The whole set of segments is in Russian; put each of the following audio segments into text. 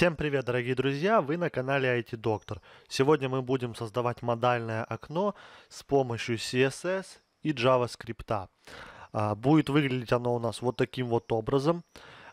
Всем привет, дорогие друзья! Вы на канале IT Доктор. Сегодня мы будем создавать модальное окно с помощью CSS и JavaScript. А, будет выглядеть оно у нас вот таким вот образом.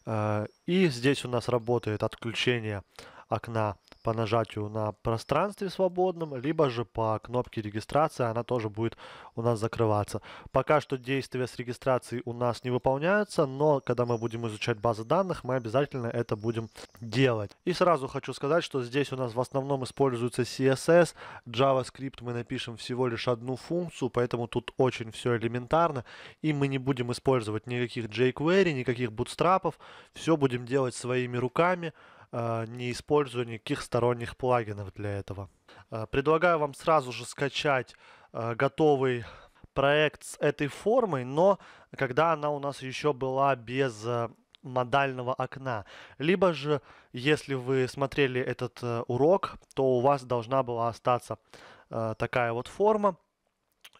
А, и здесь у нас работает отключение окна по нажатию на пространстве свободном, либо же по кнопке регистрации она тоже будет у нас закрываться. Пока что действия с регистрацией у нас не выполняются, но когда мы будем изучать базы данных, мы обязательно это будем делать. И сразу хочу сказать, что здесь у нас в основном используется CSS, JavaScript мы напишем всего лишь одну функцию, поэтому тут очень все элементарно, и мы не будем использовать никаких jQuery, никаких бутстрапов, все будем делать своими руками, а, не используя никаких сторонних плагинов для этого. А, предлагаю вам сразу же скачать а, готовый проект с этой формой, но когда она у нас еще была без модального окна. Либо же, если вы смотрели этот урок, то у вас должна была остаться такая вот форма.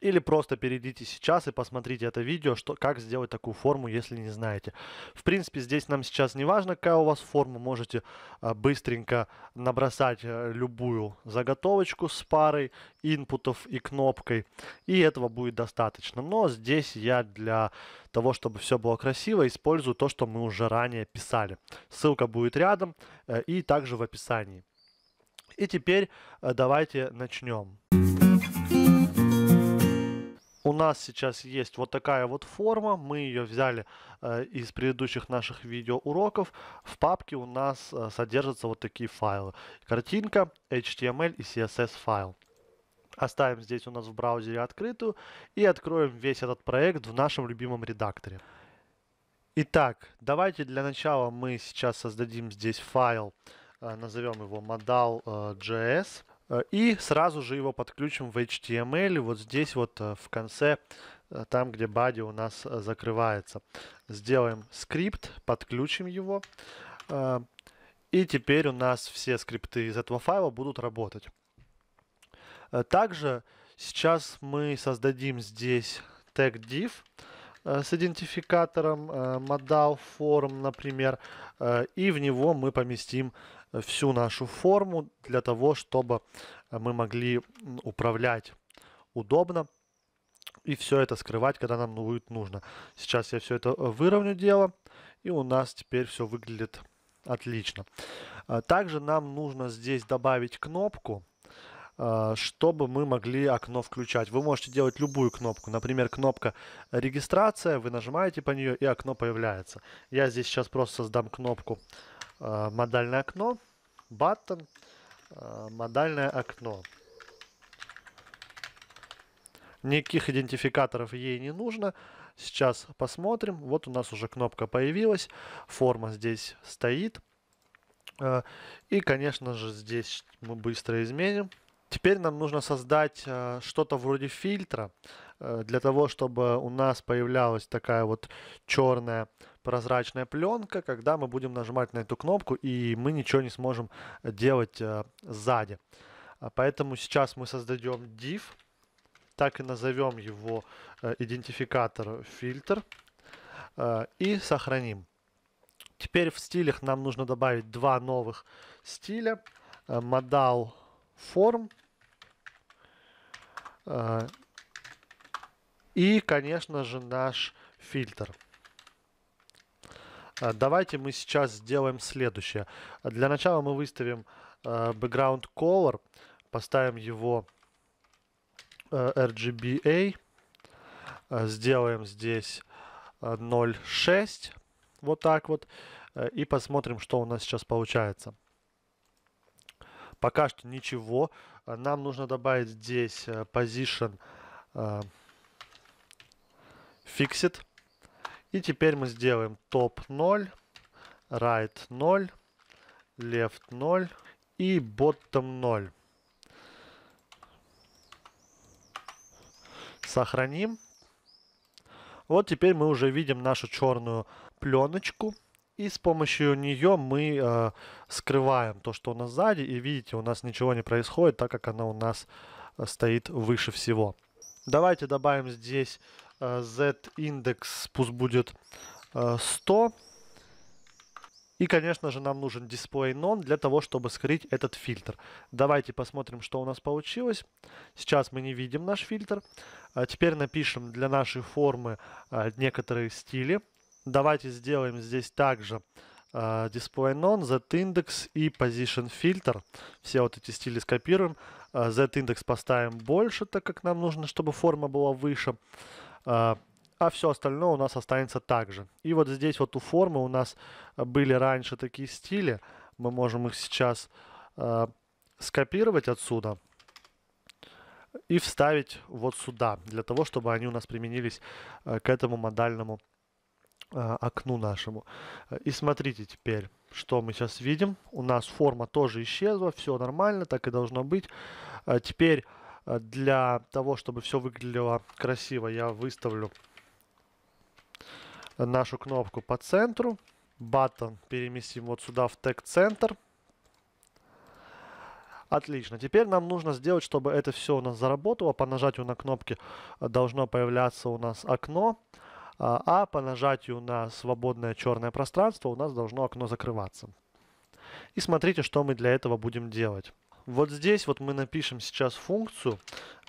Или просто перейдите сейчас и посмотрите это видео, что, как сделать такую форму, если не знаете. В принципе, здесь нам сейчас не важно, какая у вас форма. Можете а, быстренько набросать а, любую заготовочку с парой инпутов и кнопкой. И этого будет достаточно. Но здесь я для того, чтобы все было красиво, использую то, что мы уже ранее писали. Ссылка будет рядом а, и также в описании. И теперь э, давайте начнем. У нас сейчас есть вот такая вот форма, мы ее взяли э, из предыдущих наших видеоуроков. В папке у нас э, содержатся вот такие файлы. Картинка, HTML и CSS файл. Оставим здесь у нас в браузере открытую и откроем весь этот проект в нашем любимом редакторе. Итак, давайте для начала мы сейчас создадим здесь файл, э, назовем его modal.js. Э, Э, и сразу же его подключим в HTML, вот здесь вот э, в конце, э, там где body у нас закрывается. Сделаем скрипт, подключим его. И теперь у нас все скрипты из этого файла будут работать. Также сейчас мы создадим здесь тег div. Э, с идентификатором MADAO э, Form, например, э, и в него мы поместим всю нашу форму для того, чтобы мы могли управлять удобно и все это скрывать, когда нам будет нужно. Сейчас я все это выровню дело, и у нас теперь все выглядит отлично. Также нам нужно здесь добавить кнопку, Э, чтобы мы могли окно включать. Вы можете делать любую кнопку. Например, кнопка регистрация, вы нажимаете по нее и окно появляется. Я здесь сейчас просто создам кнопку э, модальное окно, button, э, модальное окно. Никаких идентификаторов ей не нужно. Сейчас посмотрим. Вот у нас уже кнопка появилась. Форма здесь стоит. И, конечно же, здесь мы быстро изменим. Теперь нам нужно создать э, что-то вроде фильтра э, для того, чтобы у нас появлялась такая вот черная прозрачная пленка, когда мы будем нажимать на эту кнопку, и мы ничего не сможем делать э, сзади. А поэтому сейчас мы создадем div, так и назовем его идентификатор фильтр и сохраним. Теперь в стилях нам нужно добавить два новых стиля. modal форм. А, и, конечно же, наш фильтр. А, давайте мы сейчас сделаем следующее. Для начала мы выставим а, background color, поставим его RGBA, сделаем здесь 0.6, вот так вот, и посмотрим, что у нас сейчас получается. Пока что ничего. Э, нам нужно добавить здесь э, position э, И теперь мы сделаем топ 0, right 0, left 0 и bottom 0. Сохраним. Вот теперь мы уже видим нашу черную пленочку. И с помощью нее мы э, скрываем то, что у нас сзади. И видите, у нас ничего не происходит, так как она у нас а, стоит выше всего. Давайте добавим здесь э, z-индекс, пусть будет э, 100. И, конечно же, нам нужен display none для того, чтобы скрыть этот фильтр. Давайте посмотрим, что у нас получилось. Сейчас мы не видим наш фильтр. А Теперь напишем для нашей формы некоторые стили. Давайте сделаем здесь также э, display none, z-index и position filter. Все вот эти стили скопируем. Э, z-index поставим больше, так как нам нужно, чтобы форма была выше. Э, а все остальное у нас останется также. И вот здесь вот у формы у нас были раньше такие стили. Мы можем их сейчас э, скопировать отсюда и вставить вот сюда, для того, чтобы они у нас применились э, к этому модальному а, окну нашему. Э, и смотрите теперь, что мы сейчас видим. У нас форма тоже исчезла, все нормально, так и должно быть. А теперь э, для того, чтобы все выглядело красиво, я выставлю нашу кнопку по центру. батон переместим вот сюда в тег-центр. Отлично. Теперь нам нужно сделать, чтобы это все у нас заработало. По нажатию на кнопки э, должно появляться у нас окно. Окно а, а по нажатию на свободное черное пространство у нас должно окно закрываться. И смотрите, что мы для этого будем делать. Вот здесь вот мы напишем сейчас функцию.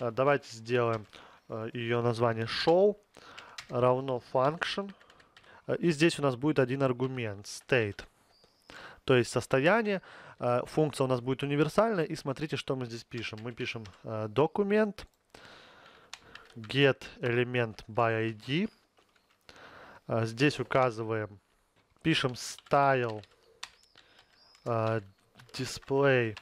А, давайте сделаем а, ее название show равно function. И здесь у нас будет один аргумент state. То есть состояние. Функция у нас будет универсальная. И смотрите, что мы здесь пишем. Мы пишем документ get element by id а, здесь указываем, пишем style а, display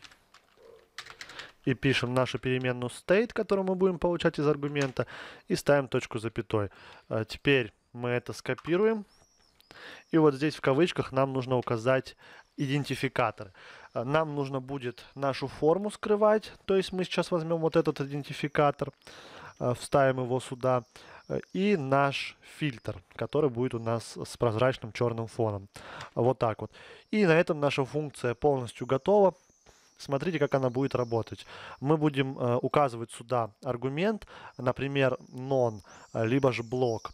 и пишем нашу переменную state, которую мы будем получать из аргумента, и ставим точку запятой. А, теперь мы это скопируем, и вот здесь в кавычках нам нужно указать идентификатор. Нам нужно будет нашу форму скрывать, то есть мы сейчас возьмем вот этот идентификатор, вставим его сюда, Э, и наш фильтр, который будет у нас с прозрачным черным фоном. Вот так вот. И на этом наша функция полностью готова. Смотрите, как она будет работать. Мы будем э, указывать сюда аргумент, например, non, э, либо же блок.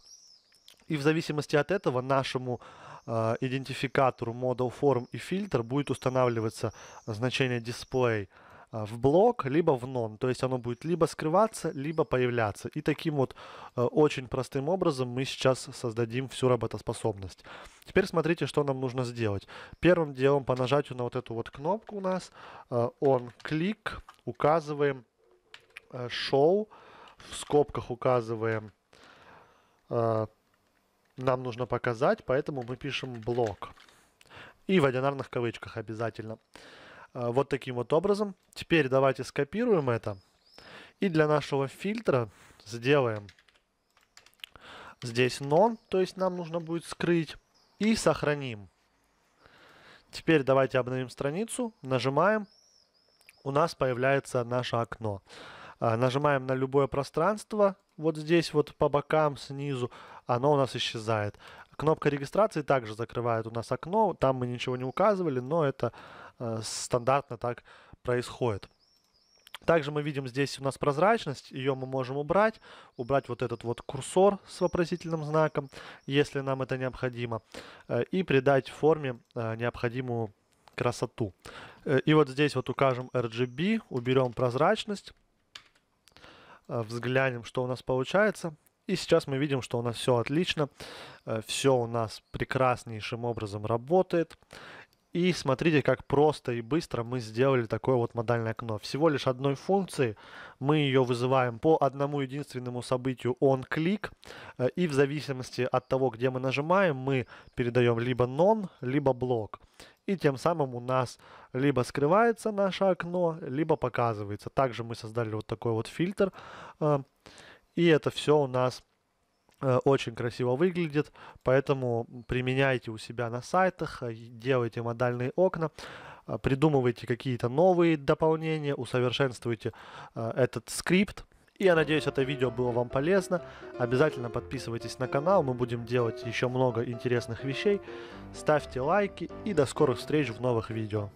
И в зависимости от этого нашему э, идентификатору model form и фильтр будет устанавливаться значение display. А, в блок, либо в нон. То есть оно будет либо скрываться, либо появляться. И таким вот а, очень простым образом мы сейчас создадим всю работоспособность. Теперь смотрите, что нам нужно сделать. Первым делом по нажатию на вот эту вот кнопку у нас а, он клик, указываем show, в скобках указываем нам нужно показать, поэтому мы пишем блок. И в одинарных кавычках обязательно. Обязательно. А, вот таким вот образом. Теперь давайте скопируем это. И для нашего фильтра сделаем здесь non, то есть нам нужно будет скрыть. И сохраним. Теперь давайте обновим страницу, нажимаем. У нас появляется наше окно. А, нажимаем на любое пространство, вот здесь вот по бокам, снизу, оно у нас исчезает. Кнопка регистрации также закрывает у нас окно, там мы ничего не указывали, но это Э, стандартно так происходит. Также мы видим здесь у нас прозрачность, ее мы можем убрать, убрать вот этот вот курсор с вопросительным знаком, если нам это необходимо, э, и придать форме э, необходимую красоту. И вот здесь вот укажем RGB, уберем прозрачность, взглянем, что у нас получается. И сейчас мы видим, что у нас все отлично, все у нас прекраснейшим образом работает. И смотрите, как просто и быстро мы сделали такое вот модальное окно. Всего лишь одной функции мы ее вызываем по одному единственному событию onClick. Э, и в зависимости от того, где мы нажимаем, мы передаем либо non, либо блок. И тем самым у нас либо скрывается наше окно, либо показывается. Также мы создали вот такой вот фильтр. Э, и это все у нас Э, очень красиво выглядит, поэтому применяйте у себя на сайтах, э, делайте модальные окна, э, придумывайте какие-то новые дополнения, усовершенствуйте этот скрипт. И я надеюсь, это видео было вам полезно. Обязательно подписывайтесь на канал, мы будем делать еще много интересных вещей. Ставьте лайки и до скорых встреч в новых видео.